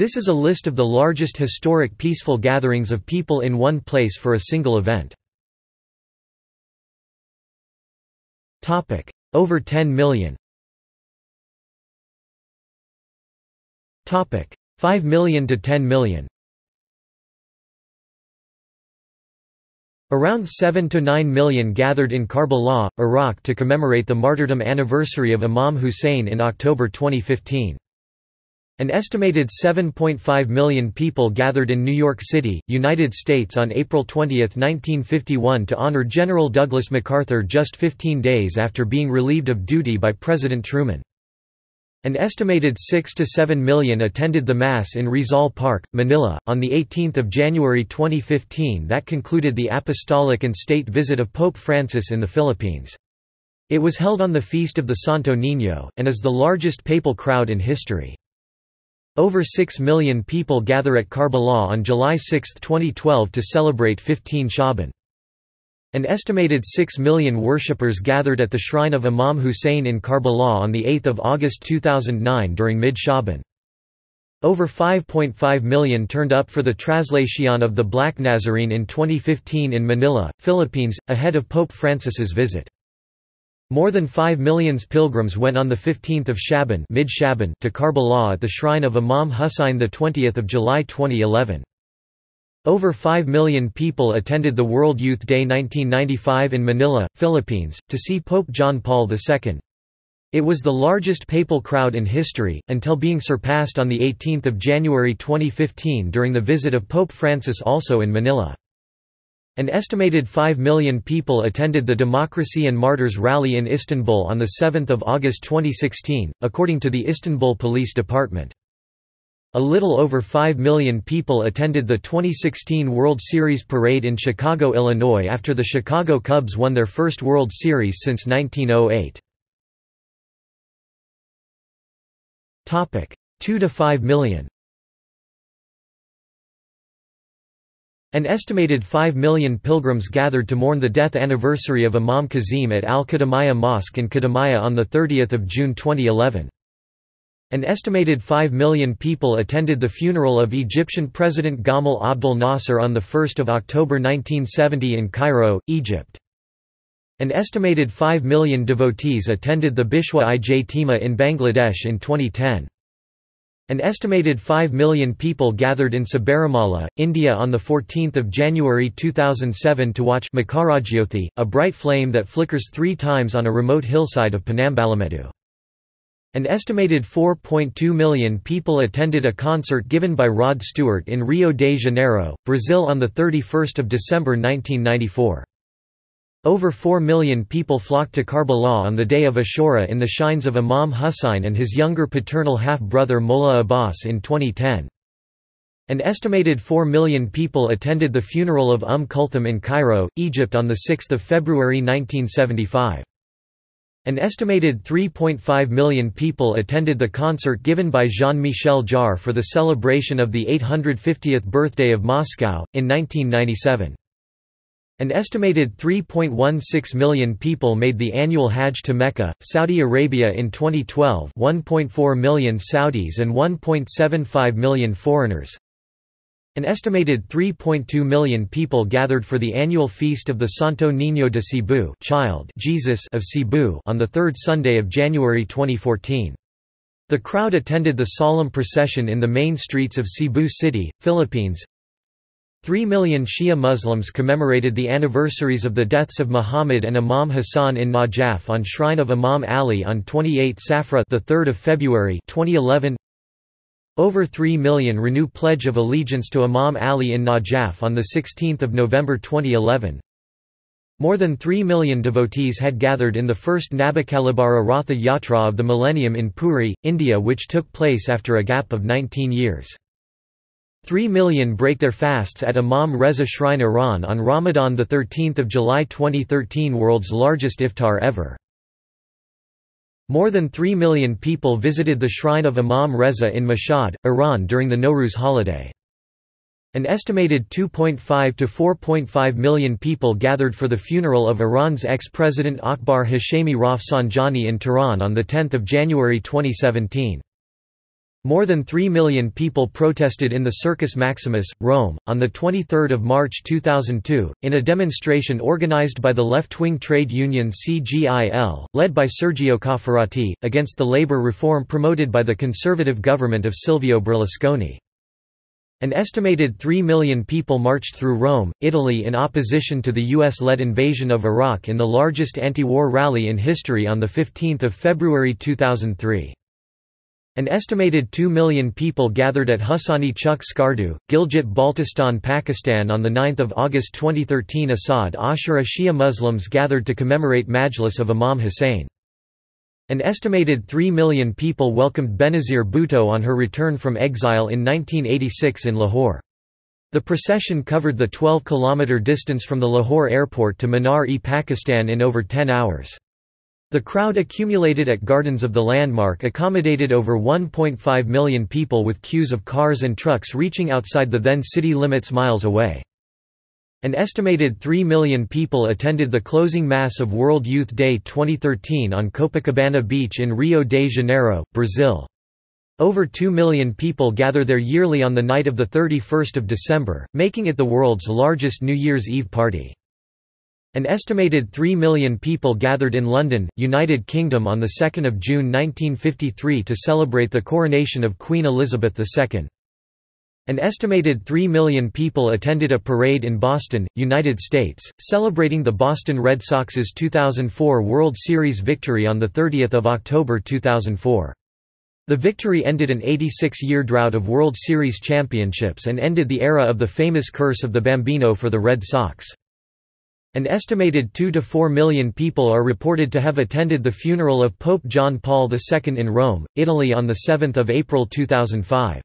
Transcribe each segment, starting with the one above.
This is a list of the largest historic peaceful gatherings of people in one place for a single event. Over 10 million 5 million to 10 million Around 7 to 9 million gathered in Karbala, Iraq to commemorate the martyrdom anniversary of Imam Hussein in October 2015. An estimated 7.5 million people gathered in New York City, United States on April 20, 1951 to honor General Douglas MacArthur just 15 days after being relieved of duty by President Truman. An estimated 6 to 7 million attended the Mass in Rizal Park, Manila, on 18 January 2015 that concluded the apostolic and state visit of Pope Francis in the Philippines. It was held on the feast of the Santo Niño, and is the largest papal crowd in history. Over 6 million people gather at Karbala on July 6, 2012 to celebrate 15 Shaban. An estimated 6 million worshippers gathered at the shrine of Imam Hussein in Karbala on 8 August 2009 during mid-Shaban. Over 5.5 million turned up for the translation of the Black Nazarene in 2015 in Manila, Philippines, ahead of Pope Francis's visit. More than five millions pilgrims went on 15 Shaban to Karbala at the shrine of Imam Husayn 20 July 2011. Over 5 million people attended the World Youth Day 1995 in Manila, Philippines, to see Pope John Paul II. It was the largest papal crowd in history, until being surpassed on 18 January 2015 during the visit of Pope Francis also in Manila. An estimated 5 million people attended the Democracy and Martyrs rally in Istanbul on 7 August 2016, according to the Istanbul Police Department. A little over 5 million people attended the 2016 World Series parade in Chicago, Illinois after the Chicago Cubs won their first World Series since 1908. 2 to 5 million An estimated 5 million pilgrims gathered to mourn the death anniversary of Imam Kazim at Al-Qadamiya Mosque in Qadamiya on 30 June 2011. An estimated 5 million people attended the funeral of Egyptian President Gamal Abdel Nasser on 1 October 1970 in Cairo, Egypt. An estimated 5 million devotees attended the Bishwa Ijtima in Bangladesh in 2010. An estimated 5 million people gathered in Sabarimala, India on 14 January 2007 to watch Makarajyothi, a bright flame that flickers three times on a remote hillside of Panambalamedu. An estimated 4.2 million people attended a concert given by Rod Stewart in Rio de Janeiro, Brazil on 31 December 1994. Over four million people flocked to Karbala on the day of Ashura in the shines of Imam Husayn and his younger paternal half-brother Mullah Abbas in 2010. An estimated 4 million people attended the funeral of Umm Kulthum in Cairo, Egypt on 6 February 1975. An estimated 3.5 million people attended the concert given by Jean-Michel Jarre for the celebration of the 850th birthday of Moscow, in 1997. An estimated 3.16 million people made the annual Hajj to Mecca, Saudi Arabia in 2012 1.4 million Saudis and 1.75 million foreigners. An estimated 3.2 million people gathered for the annual feast of the Santo Niño de Cebu child Jesus of Cebu on the third Sunday of January 2014. The crowd attended the solemn procession in the main streets of Cebu City, Philippines, Three million Shia Muslims commemorated the anniversaries of the deaths of Muhammad and Imam Hassan in Najaf on Shrine of Imam Ali on 28 Safra the 3rd of February 2011. Over 3 million renew pledge of allegiance to Imam Ali in Najaf on the 16th of November 2011. More than 3 million devotees had gathered in the first Nabikalibara Ratha Yatra of the millennium in Puri, India which took place after a gap of 19 years. Three million break their fasts at Imam Reza Shrine Iran on Ramadan 13 July 2013 world's largest iftar ever. More than 3 million people visited the shrine of Imam Reza in Mashhad, Iran during the Nowruz holiday. An estimated 2.5 to 4.5 million people gathered for the funeral of Iran's ex-president Akbar Hashemi Rafsanjani in Tehran on 10 January 2017. More than 3 million people protested in the Circus Maximus, Rome, on 23 March 2002, in a demonstration organized by the left-wing trade union CGIL, led by Sergio Caffarati, against the labor reform promoted by the conservative government of Silvio Berlusconi. An estimated 3 million people marched through Rome, Italy in opposition to the US-led invasion of Iraq in the largest anti-war rally in history on 15 February 2003. An estimated 2 million people gathered at Husani Chuk Skardu, Gilgit Baltistan Pakistan on 9 August 2013 Assad Ashura Shia Muslims gathered to commemorate Majlis of Imam Hussein. An estimated 3 million people welcomed Benazir Bhutto on her return from exile in 1986 in Lahore. The procession covered the 12-kilometre distance from the Lahore airport to Manar-e-Pakistan in over 10 hours. The crowd accumulated at Gardens of the Landmark accommodated over 1.5 million people with queues of cars and trucks reaching outside the then city limits miles away. An estimated 3 million people attended the closing mass of World Youth Day 2013 on Copacabana Beach in Rio de Janeiro, Brazil. Over 2 million people gather there yearly on the night of 31 December, making it the world's largest New Year's Eve party. An estimated 3 million people gathered in London, United Kingdom on 2 June 1953 to celebrate the coronation of Queen Elizabeth II. An estimated 3 million people attended a parade in Boston, United States, celebrating the Boston Red Sox's 2004 World Series victory on 30 October 2004. The victory ended an 86-year drought of World Series championships and ended the era of the famous curse of the Bambino for the Red Sox. An estimated 2 to 4 million people are reported to have attended the funeral of Pope John Paul II in Rome, Italy on 7 April 2005.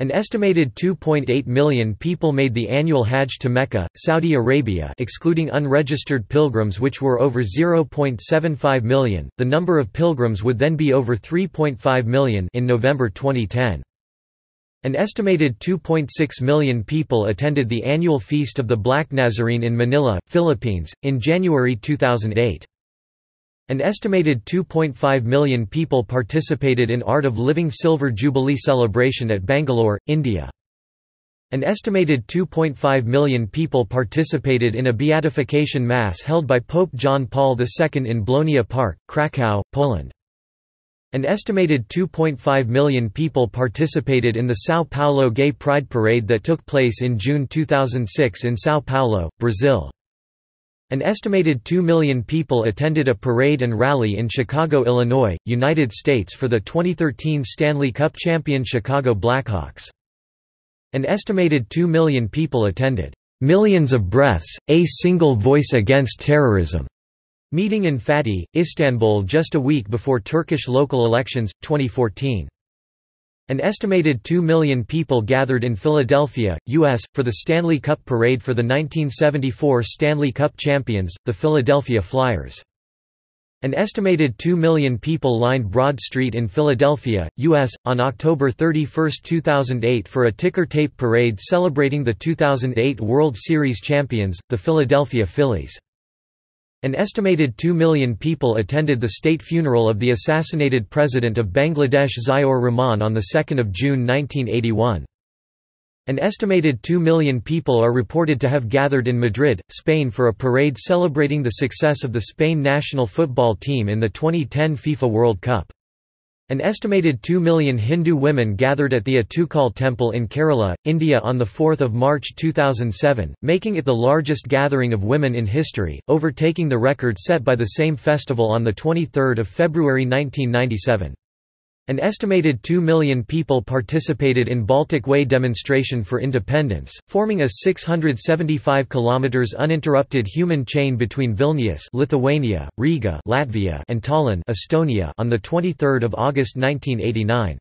An estimated 2.8 million people made the annual Hajj to Mecca, Saudi Arabia, excluding unregistered pilgrims which were over 0.75 million. The number of pilgrims would then be over 3.5 million in November 2010. An estimated 2.6 million people attended the annual Feast of the Black Nazarene in Manila, Philippines, in January 2008. An estimated 2.5 million people participated in Art of Living Silver Jubilee celebration at Bangalore, India. An estimated 2.5 million people participated in a beatification mass held by Pope John Paul II in Blonia Park, Krakow, Poland. An estimated 2.5 million people participated in the São Paulo Gay Pride Parade that took place in June 2006 in São Paulo, Brazil. An estimated 2 million people attended a parade and rally in Chicago, Illinois, United States for the 2013 Stanley Cup champion Chicago Blackhawks. An estimated 2 million people attended, "...millions of breaths, a single voice against terrorism." Meeting in Fati, Istanbul just a week before Turkish local elections, 2014. An estimated 2 million people gathered in Philadelphia, U.S., for the Stanley Cup Parade for the 1974 Stanley Cup champions, the Philadelphia Flyers. An estimated 2 million people lined Broad Street in Philadelphia, U.S., on October 31, 2008 for a ticker tape parade celebrating the 2008 World Series champions, the Philadelphia Phillies. An estimated 2 million people attended the state funeral of the assassinated president of Bangladesh Ziaur Rahman on 2 June 1981. An estimated 2 million people are reported to have gathered in Madrid, Spain for a parade celebrating the success of the Spain national football team in the 2010 FIFA World Cup. An estimated 2 million Hindu women gathered at the Atukal temple in Kerala, India on 4 March 2007, making it the largest gathering of women in history, overtaking the record set by the same festival on 23 February 1997. An estimated 2 million people participated in Baltic Way demonstration for independence, forming a 675 km uninterrupted human chain between Vilnius Lithuania, Riga Latvia and Tallinn Estonia on 23 August 1989.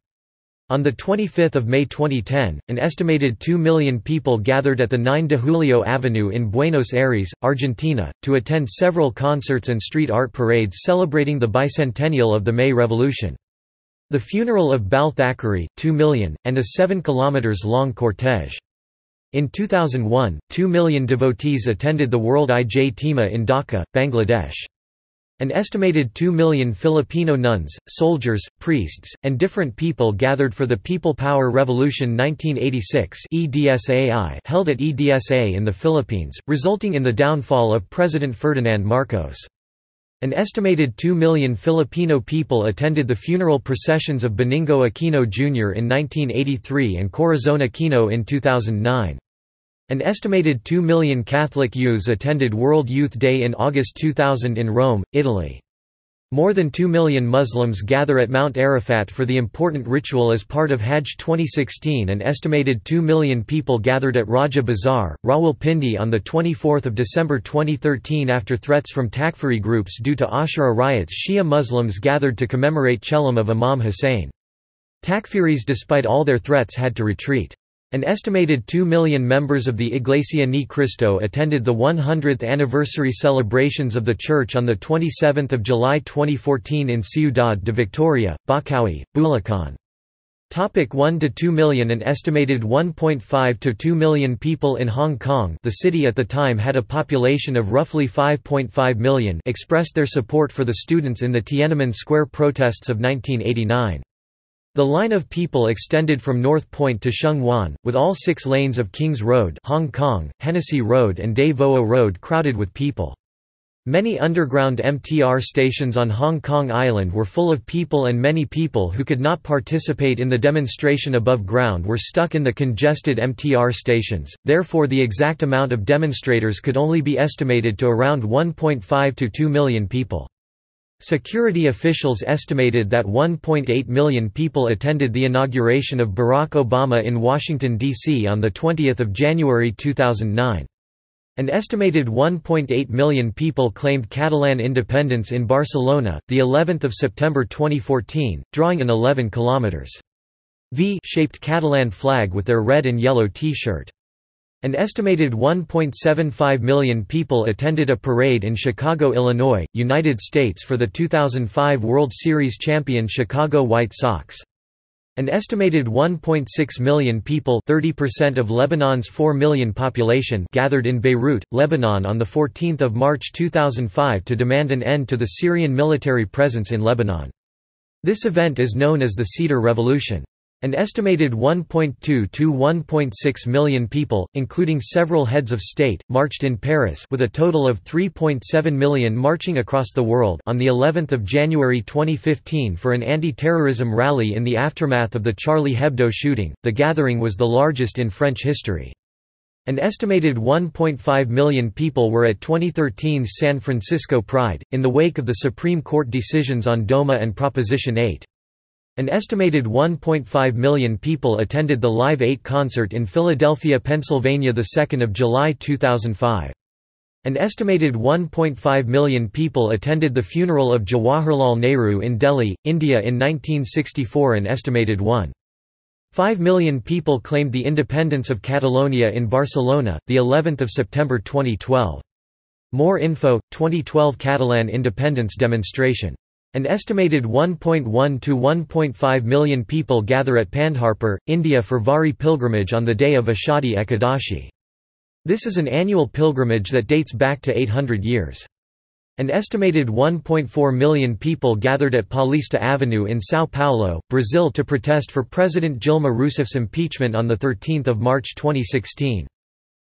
On 25 May 2010, an estimated 2 million people gathered at the 9 de Julio Avenue in Buenos Aires, Argentina, to attend several concerts and street art parades celebrating the bicentennial of the May Revolution. The funeral of Bal Thackeray, 2 million, and a 7 km long cortege. In 2001, 2 million devotees attended the World IJ Tima in Dhaka, Bangladesh. An estimated 2 million Filipino nuns, soldiers, priests, and different people gathered for the People Power Revolution 1986 EDSAI held at EDSA in the Philippines, resulting in the downfall of President Ferdinand Marcos. An estimated 2 million Filipino people attended the funeral processions of Benigno Aquino Jr. in 1983 and Corazon Aquino in 2009. An estimated 2 million Catholic youths attended World Youth Day in August 2000 in Rome, Italy. More than 2 million Muslims gather at Mount Arafat for the important ritual as part of Hajj 2016 an estimated 2 million people gathered at Raja Bazaar, Rawalpindi on 24 December 2013 after threats from Takfiri groups due to Ashura riots Shia Muslims gathered to commemorate Chelam of Imam Hussein. Takfiris despite all their threats had to retreat. An estimated 2 million members of the Iglesia Ni Cristo attended the 100th anniversary celebrations of the church on 27 July 2014 in Ciudad de Victoria, Bacaui, Bulacan. Topic 1 to 2 million An estimated 1.5 to 2 million people in Hong Kong the city at the time had a population of roughly 5.5 million expressed their support for the students in the Tiananmen Square protests of 1989. The line of people extended from North Point to Shung Wan, with all six lanes of Kings Road Hong Kong, Hennessy Road and De Voa Road crowded with people. Many underground MTR stations on Hong Kong Island were full of people and many people who could not participate in the demonstration above ground were stuck in the congested MTR stations, therefore the exact amount of demonstrators could only be estimated to around 1.5 to 2 million people. Security officials estimated that 1.8 million people attended the inauguration of Barack Obama in Washington, D.C. on 20 January 2009. An estimated 1.8 million people claimed Catalan independence in Barcelona, the 11th of September 2014, drawing an 11 kilometers V-shaped Catalan flag with their red and yellow T-shirt. An estimated 1.75 million people attended a parade in Chicago, Illinois, United States for the 2005 World Series champion Chicago White Sox. An estimated 1.6 million people 30% of Lebanon's 4 million population gathered in Beirut, Lebanon on 14 March 2005 to demand an end to the Syrian military presence in Lebanon. This event is known as the Cedar Revolution. An estimated 1.2 to 1.6 million people, including several heads of state, marched in Paris with a total of 3.7 million marching across the world on the 11th of January 2015 for an anti-terrorism rally in the aftermath of the Charlie Hebdo shooting. The gathering was the largest in French history. An estimated 1.5 million people were at 2013's San Francisco Pride, in the wake of the Supreme Court decisions on DOMA and Proposition 8. An estimated 1.5 million people attended the Live 8 concert in Philadelphia, Pennsylvania 2 July 2005. An estimated 1.5 million people attended the funeral of Jawaharlal Nehru in Delhi, India in 1964 an estimated 1.5 million people claimed the independence of Catalonia in Barcelona, the 11th of September 2012. More info, 2012 Catalan independence demonstration an estimated 1.1 to 1.5 million people gather at Pandharpur, India for Vari pilgrimage on the day of Ashadi Ekadashi. This is an annual pilgrimage that dates back to 800 years. An estimated 1.4 million people gathered at Paulista Avenue in São Paulo, Brazil to protest for President Dilma Rousseff's impeachment on 13 March 2016.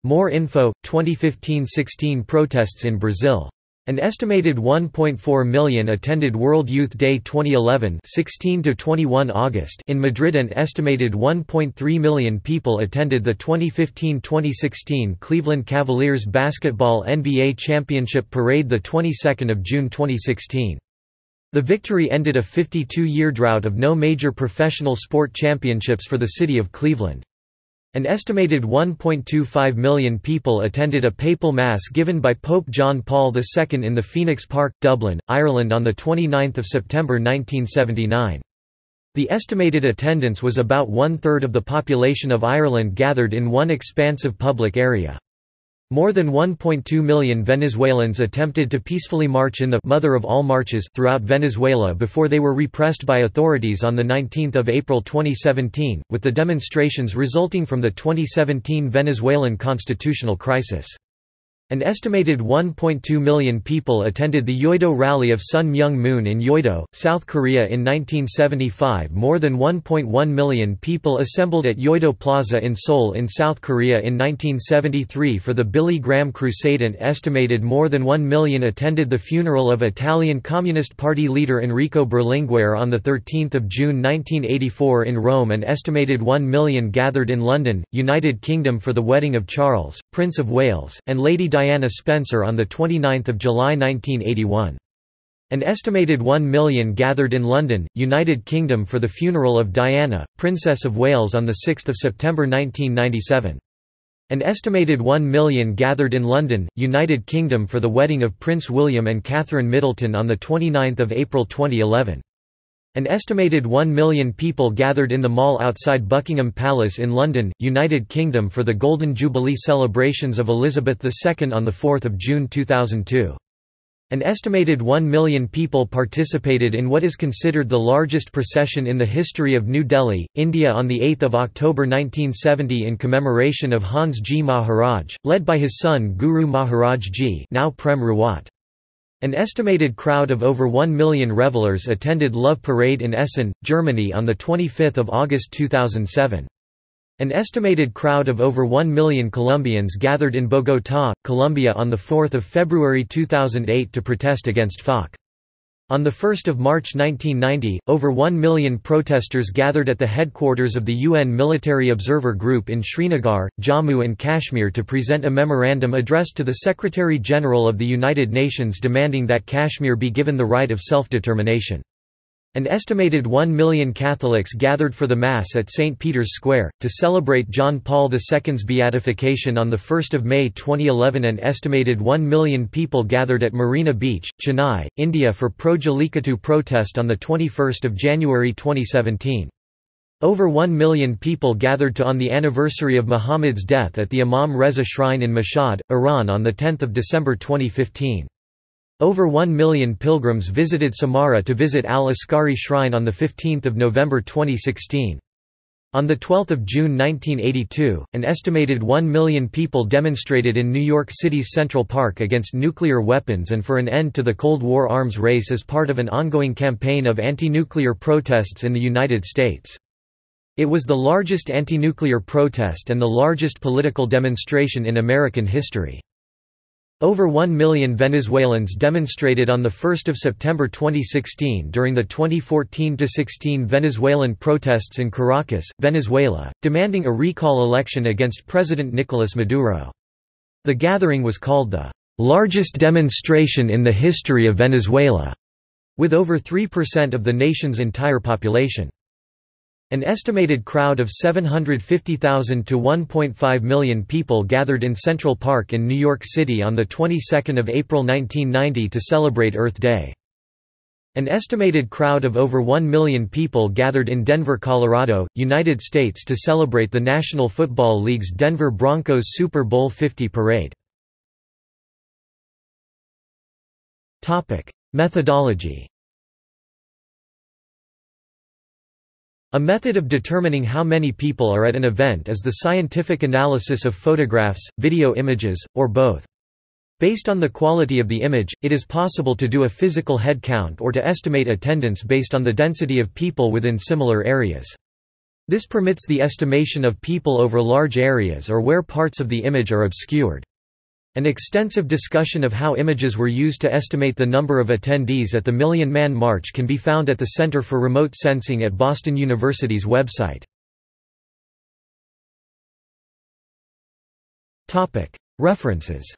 More info, 2015–16 protests in Brazil an estimated 1.4 million attended World Youth Day 2011 16 to 21 August in Madrid and estimated 1.3 million people attended the 2015-2016 Cleveland Cavaliers Basketball NBA Championship Parade the 22nd of June 2016. The victory ended a 52-year drought of no major professional sport championships for the city of Cleveland. An estimated 1.25 million people attended a papal mass given by Pope John Paul II in the Phoenix Park, Dublin, Ireland on 29 September 1979. The estimated attendance was about one-third of the population of Ireland gathered in one expansive public area. More than 1.2 million Venezuelans attempted to peacefully march in the mother of all marches throughout Venezuela before they were repressed by authorities on 19 April 2017, with the demonstrations resulting from the 2017 Venezuelan constitutional crisis. An estimated 1.2 million people attended the Yoido Rally of Sun Myung-moon in Yoido, South Korea in 1975 More than 1.1 million people assembled at Yoido Plaza in Seoul in South Korea in 1973 for the Billy Graham Crusade An estimated more than 1 million attended the funeral of Italian Communist Party leader Enrico Berlinguer on 13 June 1984 in Rome An estimated 1 million gathered in London, United Kingdom for the wedding of Charles, Prince of Wales, and Lady Diana Spencer on 29 July 1981. An estimated 1 million gathered in London, United Kingdom for the funeral of Diana, Princess of Wales on 6 September 1997. An estimated 1 million gathered in London, United Kingdom for the wedding of Prince William and Catherine Middleton on 29 April 2011. An estimated 1 million people gathered in the mall outside Buckingham Palace in London, United Kingdom for the Golden Jubilee celebrations of Elizabeth II on 4 June 2002. An estimated 1 million people participated in what is considered the largest procession in the history of New Delhi, India on 8 October 1970 in commemoration of Hans G. Maharaj, led by his son Guru Maharaj Ji now Prem Rawat. An estimated crowd of over 1 million revelers attended Love Parade in Essen, Germany on 25 August 2007. An estimated crowd of over 1 million Colombians gathered in Bogotá, Colombia on 4 February 2008 to protest against FARC. On 1 March 1990, over 1 million protesters gathered at the headquarters of the UN Military Observer Group in Srinagar, Jammu and Kashmir to present a memorandum addressed to the Secretary-General of the United Nations demanding that Kashmir be given the right of self-determination. An estimated 1 million Catholics gathered for the Mass at St. Peter's Square, to celebrate John Paul II's beatification on 1 May 2011 An estimated 1 million people gathered at Marina Beach, Chennai, India for Pro Jallikattu protest on 21 January 2017. Over 1 million people gathered to on the anniversary of Muhammad's death at the Imam Reza Shrine in Mashhad, Iran on 10 December 2015. Over one million pilgrims visited Samara to visit Al-Askari Shrine on 15 November 2016. On 12 June 1982, an estimated 1 million people demonstrated in New York City's Central Park against nuclear weapons and for an end to the Cold War arms race as part of an ongoing campaign of anti-nuclear protests in the United States. It was the largest anti-nuclear protest and the largest political demonstration in American history. Over 1 million Venezuelans demonstrated on 1 September 2016 during the 2014–16 Venezuelan protests in Caracas, Venezuela, demanding a recall election against President Nicolas Maduro. The gathering was called the "...largest demonstration in the history of Venezuela", with over 3% of the nation's entire population. An estimated crowd of 750,000 to 1.5 million people gathered in Central Park in New York City on the 22nd of April 1990 to celebrate Earth Day. An estimated crowd of over 1 million people gathered in Denver, Colorado, United States to celebrate the National Football League's Denver Broncos Super Bowl 50 parade. Methodology A method of determining how many people are at an event is the scientific analysis of photographs, video images, or both. Based on the quality of the image, it is possible to do a physical head count or to estimate attendance based on the density of people within similar areas. This permits the estimation of people over large areas or where parts of the image are obscured. An extensive discussion of how images were used to estimate the number of attendees at the Million Man March can be found at the Center for Remote Sensing at Boston University's website. References